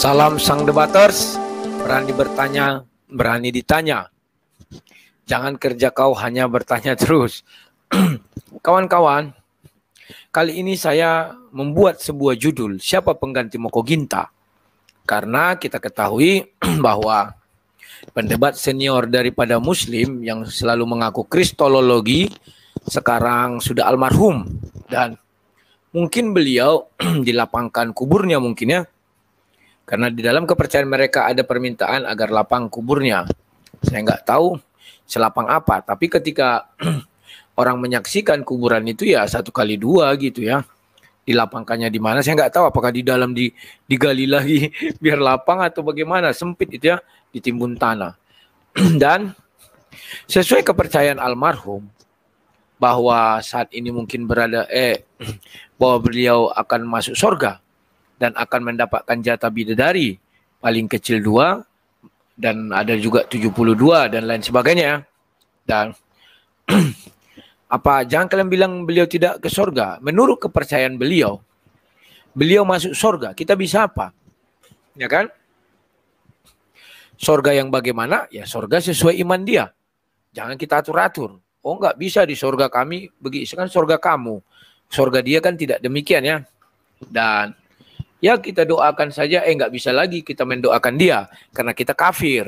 Salam sang debaters, berani bertanya, berani ditanya. Jangan kerja kau hanya bertanya terus. Kawan-kawan, kali ini saya membuat sebuah judul, siapa pengganti Moko Ginta? Karena kita ketahui bahwa pendebat senior daripada muslim yang selalu mengaku kristologi sekarang sudah almarhum dan mungkin beliau dilapangkan kuburnya mungkin ya karena di dalam kepercayaan mereka ada permintaan agar lapang kuburnya. Saya nggak tahu selapang apa, tapi ketika orang menyaksikan kuburan itu ya satu kali dua gitu ya. Dilapangkannya di mana saya nggak tahu apakah di dalam di digali lagi biar lapang atau bagaimana sempit itu ya ditimbun tanah. Dan sesuai kepercayaan almarhum bahwa saat ini mungkin berada eh bahwa beliau akan masuk surga dan akan mendapatkan jatah bidadari paling kecil dua dan ada juga 72 dan lain sebagainya dan apa jangan kalian bilang beliau tidak ke surga menurut kepercayaan beliau beliau masuk surga kita bisa apa ya kan surga yang bagaimana ya surga sesuai iman dia jangan kita atur atur oh nggak bisa di surga kami begitu kan surga kamu surga dia kan tidak demikian ya dan ya kita doakan saja, eh nggak bisa lagi kita mendoakan dia karena kita kafir.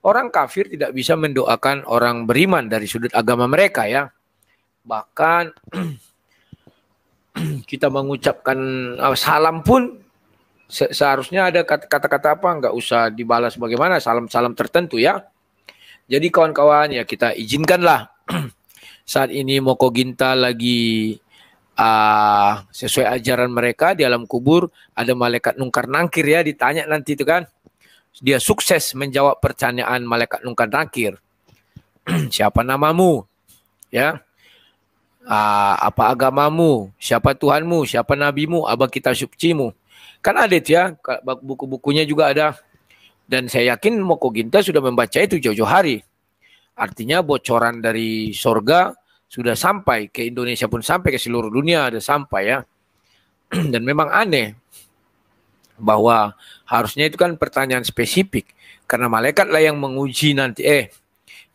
Orang kafir tidak bisa mendoakan orang beriman dari sudut agama mereka ya. Bahkan kita mengucapkan eh, salam pun seharusnya ada kata-kata apa nggak usah dibalas bagaimana salam-salam tertentu ya. Jadi kawan-kawan ya kita izinkanlah saat ini Moko Ginta lagi uh, sesuai ajaran mereka di alam kubur ada malaikat nungkar nangkir ya ditanya nanti itu kan dia sukses menjawab pertanyaan malaikat nungkar nangkir siapa namamu ya uh, apa agamamu siapa Tuhanmu siapa nabimu apa kita sucimu kan ada itu ya buku-bukunya juga ada dan saya yakin Moko Ginta sudah membaca itu jauh-jauh hari artinya bocoran dari sorga sudah sampai ke Indonesia pun sampai ke seluruh dunia ada sampai ya. Dan memang aneh bahwa harusnya itu kan pertanyaan spesifik karena malaikat lah yang menguji nanti eh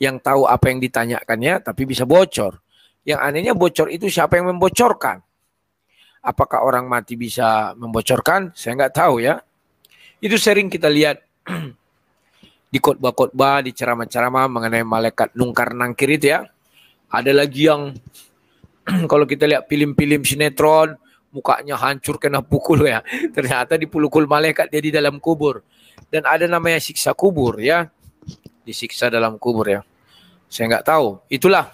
yang tahu apa yang ditanyakannya tapi bisa bocor. Yang anehnya bocor itu siapa yang membocorkan? Apakah orang mati bisa membocorkan? Saya nggak tahu ya. Itu sering kita lihat di khotbah-khotbah, di ceramah-ceramah mengenai malaikat nungkar nangkir itu ya. Ada lagi yang kalau kita lihat film-film sinetron mukanya hancur kena pukul ya. Ternyata dipukul malaikat dia di dalam kubur. Dan ada namanya siksa kubur ya. Disiksa dalam kubur ya. Saya nggak tahu. Itulah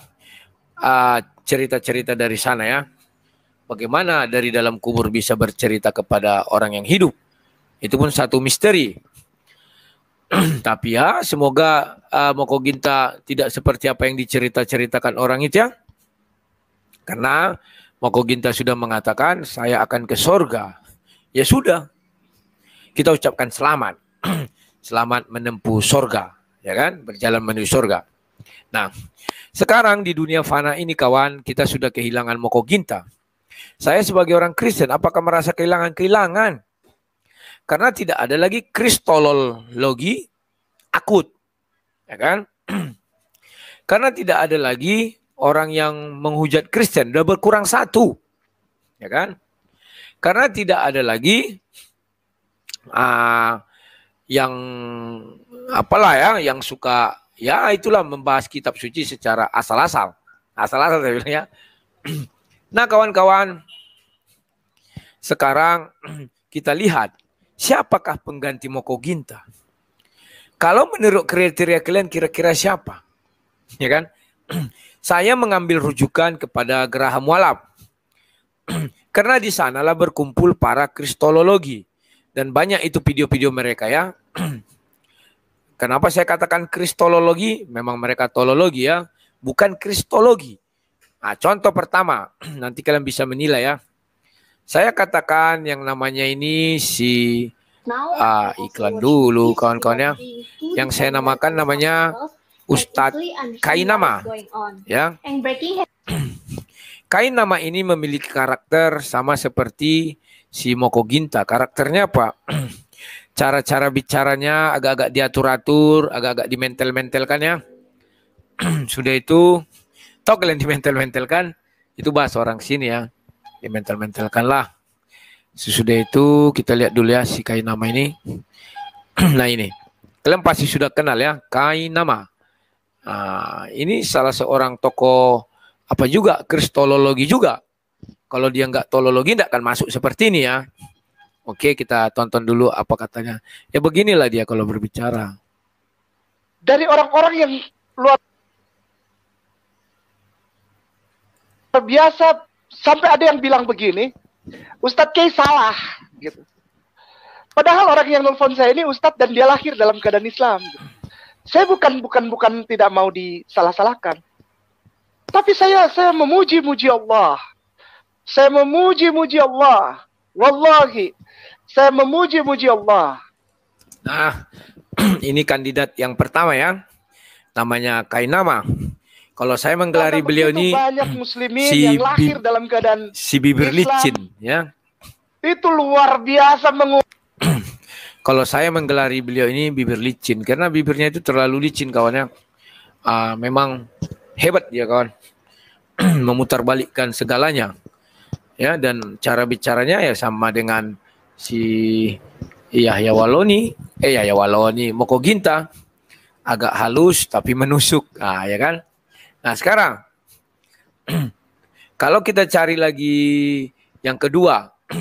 ah, cerita-cerita uh, cerita -cerita dari sana ya. Bagaimana dari dalam kubur bisa bercerita kepada orang yang hidup. Itu pun satu misteri. Tapi ya semoga uh, Moko Ginta tidak seperti apa yang dicerita-ceritakan orang itu ya. Karena Moko Ginta sudah mengatakan saya akan ke sorga. Ya sudah. Kita ucapkan selamat. selamat menempuh sorga. Ya kan? Berjalan menuju sorga. Nah, sekarang di dunia fana ini kawan kita sudah kehilangan Moko Ginta. Saya sebagai orang Kristen apakah merasa kehilangan-kehilangan? Karena tidak ada lagi kristologi akut. Ya kan? Karena tidak ada lagi orang yang menghujat Kristen, sudah berkurang satu. Ya kan? Karena tidak ada lagi uh, yang apalah ya, yang suka ya itulah membahas kitab suci secara asal-asal. Asal-asal saya bilang ya. Nah kawan-kawan, sekarang kita lihat siapakah pengganti Moko Ginta? Kalau menurut kriteria kalian kira-kira siapa? Ya kan? Saya mengambil rujukan kepada Graham Walap Karena di sanalah berkumpul para kristologi dan banyak itu video-video mereka ya. Kenapa saya katakan kristologi? Memang mereka tolologi ya, bukan kristologi. Nah, contoh pertama, nanti kalian bisa menilai ya. Saya katakan yang namanya ini si uh, iklan dulu kawan kawannya Yang saya namakan namanya Ustadz Kainama. Ya. Kainama ini memiliki karakter sama seperti si Moko Ginta. Karakternya apa? Cara-cara bicaranya agak-agak diatur-atur, agak-agak dimentel-mentelkan ya. Sudah itu, tau kalian dimentel-mentelkan? Itu bahas orang sini ya dimental-mentalkanlah. Ya, Sesudah itu kita lihat dulu ya si kain nama ini. nah ini. Kalian pasti sudah kenal ya kain nama. Nah, ini salah seorang tokoh apa juga kristologi juga. Kalau dia nggak tolologi tidak akan masuk seperti ini ya. Oke kita tonton dulu apa katanya. Ya beginilah dia kalau berbicara. Dari orang-orang yang luar biasa Sampai ada yang bilang begini, Ustadz Kay salah gitu. Padahal orang yang nelfon saya ini Ustadz dan dia lahir dalam keadaan Islam. Gitu. Saya bukan bukan bukan tidak mau disalah-salahkan. Tapi saya saya memuji-muji Allah. Saya memuji-muji Allah. Wallahi, saya memuji-muji Allah. Nah, ini kandidat yang pertama ya. Namanya Kainama. Kalau saya menggelari beliau ini banyak muslimin si yang lahir bi, dalam keadaan si bibir Islam, licin ya. Itu luar biasa mengu Kalau saya menggelari beliau ini bibir licin karena bibirnya itu terlalu licin kawannya. Uh, ah, memang hebat dia kawan. Memutarbalikkan segalanya. Ya dan cara bicaranya ya sama dengan si Yahya Waloni, eh Yahya Waloni, Moko Ginta agak halus tapi menusuk. Ah ya kan? Nah sekarang kalau kita cari lagi yang kedua,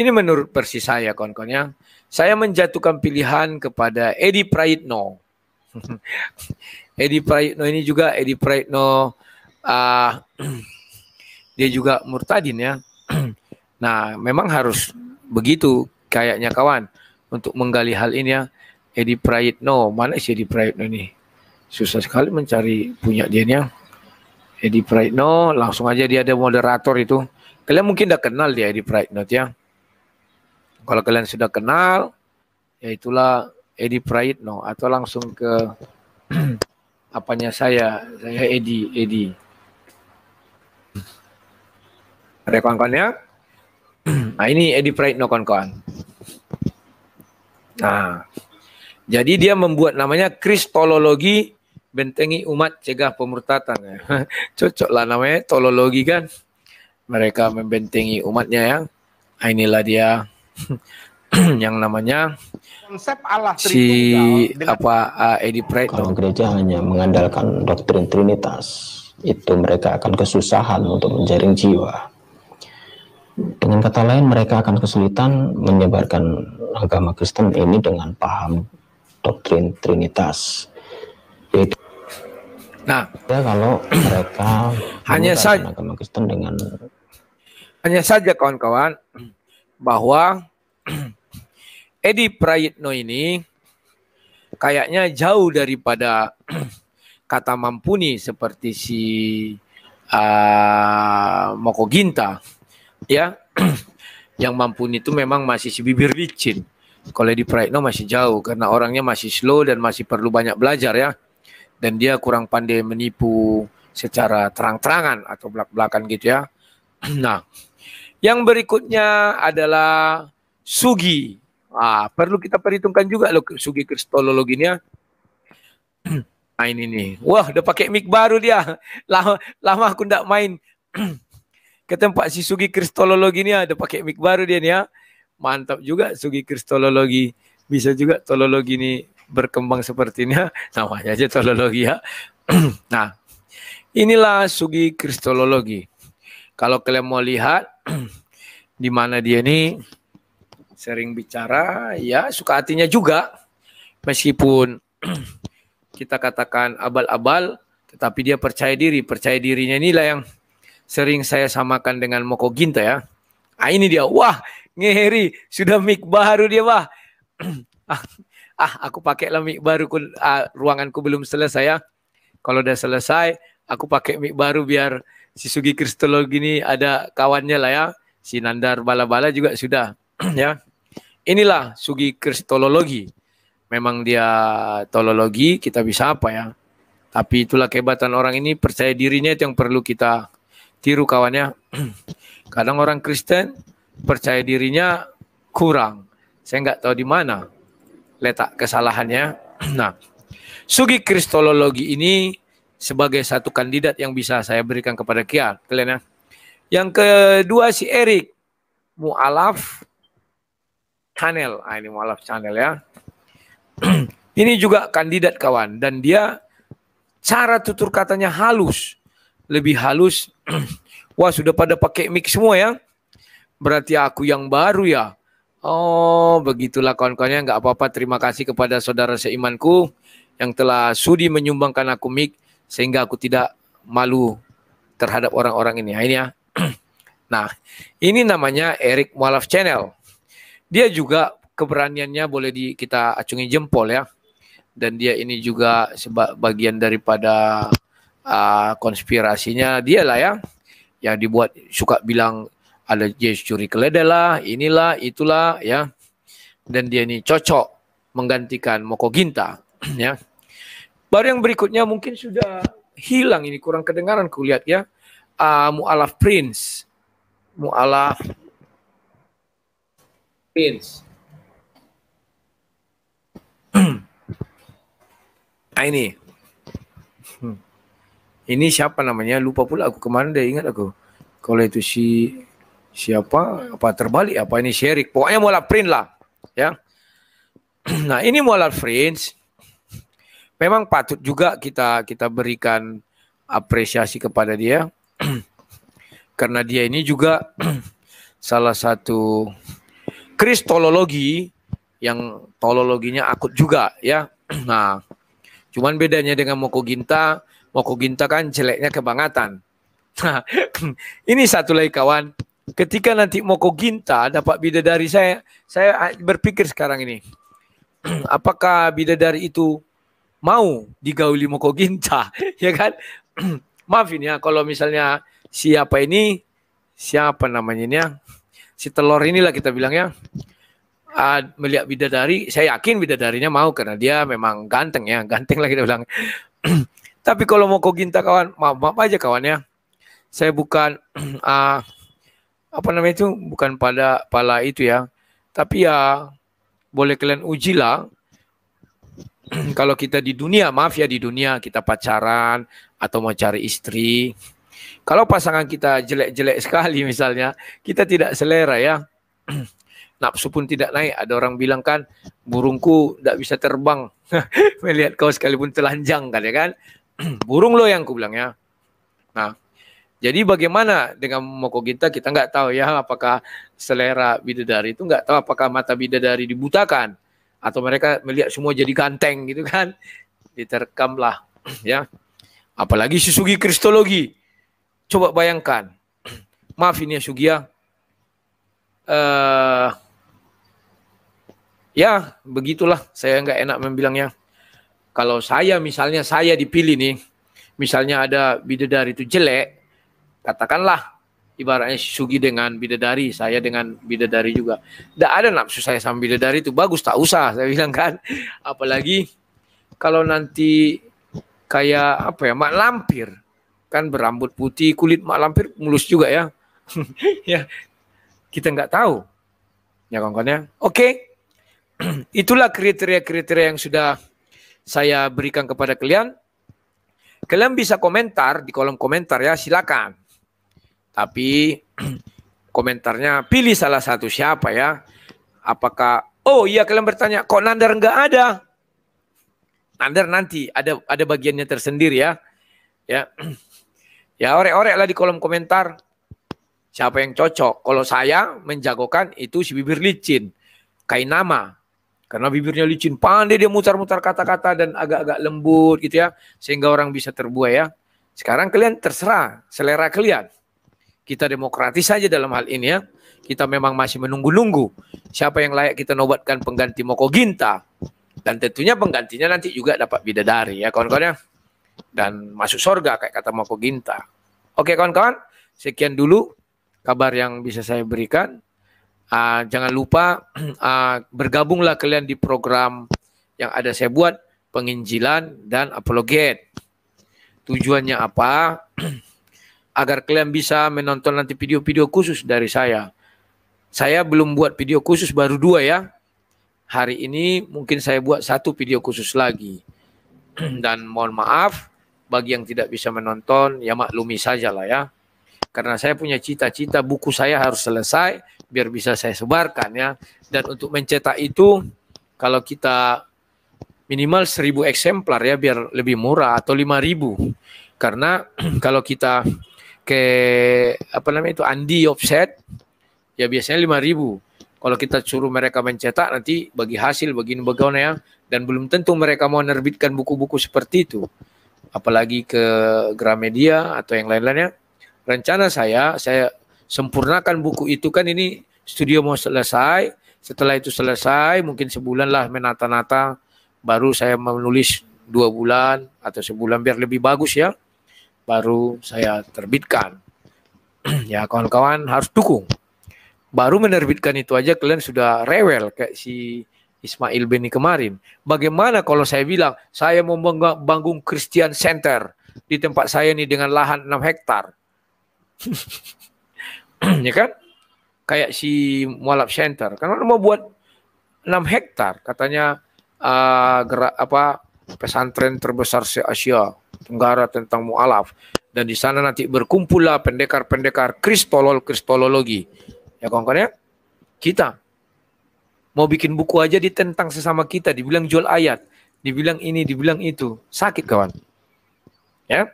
ini menurut versi saya kawan-kawan ya, saya menjatuhkan pilihan kepada Edi Prayitno. Edi Prayitno ini juga Edi Prayitno uh, ah, dia juga murtadin ya. nah, memang harus begitu kayaknya kawan untuk menggali hal ini ya. Edi Prayitno, mana sih Edi Prayitno ini? susah sekali mencari punya dia nya. Ah. Edi Praitno, langsung aja dia ada moderator itu. Kalian mungkin udah kenal dia Edi Praitno ya. Kalau kalian sudah kenal, ya itulah Edi Praitno atau langsung ke apanya saya, saya Edi, Edi. Ada kawan-kawan ya? Nah ini Edi Praitno kawan-kawan. Nah, jadi dia membuat namanya kristologi bentengi umat cegah pemurtatan. Cocok lah namanya tolologi kan. Mereka membentengi umatnya yang ah, inilah dia yang namanya konsep Allah si apa uh, ah, Edi Kalau gereja hanya mengandalkan doktrin Trinitas, itu mereka akan kesusahan untuk menjaring jiwa. Dengan kata lain, mereka akan kesulitan menyebarkan agama Kristen ini dengan paham doktrin Trinitas. Yaitu Nah, ya kalau mereka hanya saja agama Kristen dengan hanya saja kawan-kawan bahwa Edi Prayitno ini kayaknya jauh daripada kata mampuni seperti si uh, Moko Ginta ya yang mampuni itu memang masih si bibir licin kalau Edi Prayitno masih jauh karena orangnya masih slow dan masih perlu banyak belajar ya dan dia kurang pandai menipu secara terang-terangan atau belak-belakan gitu ya. Nah, yang berikutnya adalah sugi. Ah, perlu kita perhitungkan juga loh sugi kristologinya. Nah ini Wah, udah pakai mic baru dia. Lama, lama aku ndak main ke tempat si sugi kristologi ini ada ya, pakai mic baru dia nih ya. Mantap juga sugi kristologi. Bisa juga tolologi ini berkembang seperti ini, namanya aja tolologi ya. nah, inilah sugi kristologi. Kalau kalian mau lihat di mana dia ini sering bicara, ya suka hatinya juga. Meskipun kita katakan abal-abal, tetapi dia percaya diri. Percaya dirinya inilah yang sering saya samakan dengan Moko Ginta ya. Ah ini dia, wah ngeri, sudah mik baru dia wah. Ah, ah aku pakai lah mic baru ku, ah, ruanganku belum selesai ya. Kalau udah selesai aku pakai mic baru biar si Sugi Kristologi ini ada kawannya lah ya. Si Nandar bala-bala juga sudah ya. Inilah Sugi Kristologi. Memang dia tolologi, kita bisa apa ya. Tapi itulah kehebatan orang ini percaya dirinya itu yang perlu kita tiru kawannya. Kadang orang Kristen percaya dirinya kurang. Saya nggak tahu di mana letak kesalahannya. Nah, sugi kristologi ini sebagai satu kandidat yang bisa saya berikan kepada Kia, kalian ya. Yang kedua si Erik Mu'alaf Channel. Ah, ini Mu'alaf Channel ya. ini juga kandidat kawan dan dia cara tutur katanya halus. Lebih halus. Wah, sudah pada pakai mic semua ya. Berarti aku yang baru ya. Oh, begitulah kawan-kawannya. Enggak apa-apa. Terima kasih kepada saudara seimanku yang telah sudi menyumbangkan aku mic sehingga aku tidak malu terhadap orang-orang ini. ini ya. nah, ini namanya Eric Mualaf Channel. Dia juga keberaniannya boleh di, kita acungi jempol ya. Dan dia ini juga bagian daripada uh, konspirasinya dia lah ya yang dibuat suka bilang ada dia curi keledai lah, inilah, itulah ya. Dan dia ini cocok menggantikan Moko Ginta ya. Baru yang berikutnya mungkin sudah hilang ini kurang kedengaran kulihat ya. Uh, Mu'alaf Prince. Mu'alaf Prince. nah ini. Hmm. Ini siapa namanya? Lupa pula aku kemarin dia ingat aku. Kalau itu si siapa apa terbalik apa ini syirik pokoknya mualaf print lah ya nah ini mualaf friends memang patut juga kita kita berikan apresiasi kepada dia karena dia ini juga salah satu kristologi yang tolologinya akut juga ya nah cuman bedanya dengan Moko Ginta Moko Ginta kan jeleknya kebangatan nah, ini satu lagi kawan ketika nanti Moko Ginta dapat bidadari saya saya berpikir sekarang ini apakah bidadari itu mau digauli Moko Ginta ya kan maafin ya kalau misalnya siapa ini siapa namanya ini ya si telur inilah kita bilang ya uh, melihat bidadari saya yakin bidadarinya mau karena dia memang ganteng ya ganteng lah kita bilang tapi kalau Moko Ginta kawan maaf maaf aja kawan ya saya bukan uh, apa namanya itu bukan pada pala itu ya tapi ya boleh kalian ujilah kalau kita di dunia maaf ya di dunia kita pacaran atau mau cari istri kalau pasangan kita jelek-jelek sekali misalnya kita tidak selera ya nafsu pun tidak naik ada orang bilang kan burungku tidak bisa terbang melihat kau sekalipun telanjang kan ya kan burung lo yang ku bilang ya nah jadi bagaimana dengan Moko Ginta kita nggak tahu ya apakah selera bidadari itu nggak tahu apakah mata bidadari dibutakan atau mereka melihat semua jadi ganteng gitu kan diterkam lah ya apalagi Susugi Kristologi coba bayangkan maaf ini ya Sugia ya. uh, eh, ya begitulah saya nggak enak membilangnya kalau saya misalnya saya dipilih nih misalnya ada bidadari itu jelek katakanlah ibaratnya Sugi dengan bidadari, saya dengan bidadari juga. Tidak ada nafsu saya sama bidadari itu bagus, tak usah saya bilang kan. Apalagi kalau nanti kayak apa ya, mak lampir kan berambut putih, kulit mak lampir mulus juga ya. ya kita nggak tahu. Ya kawan-kawan ya. Oke. Okay. Itulah kriteria-kriteria yang sudah saya berikan kepada kalian. Kalian bisa komentar di kolom komentar ya, silakan tapi komentarnya pilih salah satu siapa ya. Apakah oh iya kalian bertanya kok Nandar nggak ada? Nandar nanti ada ada bagiannya tersendiri ya. Ya. Ya orek-orek lah di kolom komentar. Siapa yang cocok? Kalau saya menjagokan itu si bibir licin. Kain nama, karena bibirnya licin, pandai dia mutar-mutar kata-kata dan agak-agak lembut gitu ya, sehingga orang bisa terbuai ya. Sekarang kalian terserah selera kalian. Kita demokratis saja dalam hal ini ya. Kita memang masih menunggu-nunggu siapa yang layak kita nobatkan pengganti Moko Ginta. Dan tentunya penggantinya nanti juga dapat bidadari ya kawan-kawan ya. Dan masuk sorga kayak kata Moko Ginta. Oke kawan-kawan, sekian dulu kabar yang bisa saya berikan. Uh, jangan lupa uh, bergabunglah kalian di program yang ada saya buat penginjilan dan apologet. Tujuannya apa? agar kalian bisa menonton nanti video-video khusus dari saya. Saya belum buat video khusus baru dua ya. Hari ini mungkin saya buat satu video khusus lagi. Dan mohon maaf bagi yang tidak bisa menonton ya maklumi saja lah ya. Karena saya punya cita-cita buku saya harus selesai biar bisa saya sebarkan ya. Dan untuk mencetak itu kalau kita minimal seribu eksemplar ya biar lebih murah atau lima ribu. Karena kalau kita ke apa namanya itu andi offset ya biasanya 5000 kalau kita suruh mereka mencetak nanti bagi hasil begini bagaimana ya dan belum tentu mereka mau menerbitkan buku-buku seperti itu apalagi ke Gramedia atau yang lain-lainnya rencana saya saya sempurnakan buku itu kan ini studio mau selesai setelah itu selesai mungkin sebulan lah menata-nata baru saya menulis dua bulan atau sebulan biar lebih bagus ya baru saya terbitkan. ya kawan-kawan harus dukung. Baru menerbitkan itu aja kalian sudah rewel kayak si Ismail Beni kemarin. Bagaimana kalau saya bilang saya mau bangun Christian Center di tempat saya ini dengan lahan 6 hektar. ya kan? Kayak si Mualaf Center. karena mau buat 6 hektar katanya uh, gerak apa pesantren terbesar se Asia. Tenggara tentang mualaf dan di sana nanti berkumpullah pendekar-pendekar kristolol kristolologi ya kawan-kawan ya kita mau bikin buku aja ditentang sesama kita dibilang jual ayat dibilang ini dibilang itu sakit kawan ya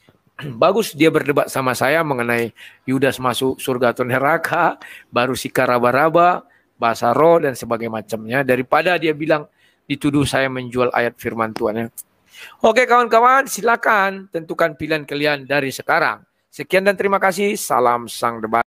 bagus dia berdebat sama saya mengenai Yudas masuk surga atau neraka baru si karabaraba bahasa roh dan sebagainya macamnya daripada dia bilang dituduh saya menjual ayat firman Tuhan ya Oke kawan-kawan, silakan tentukan pilihan kalian dari sekarang. Sekian dan terima kasih. Salam sang debat.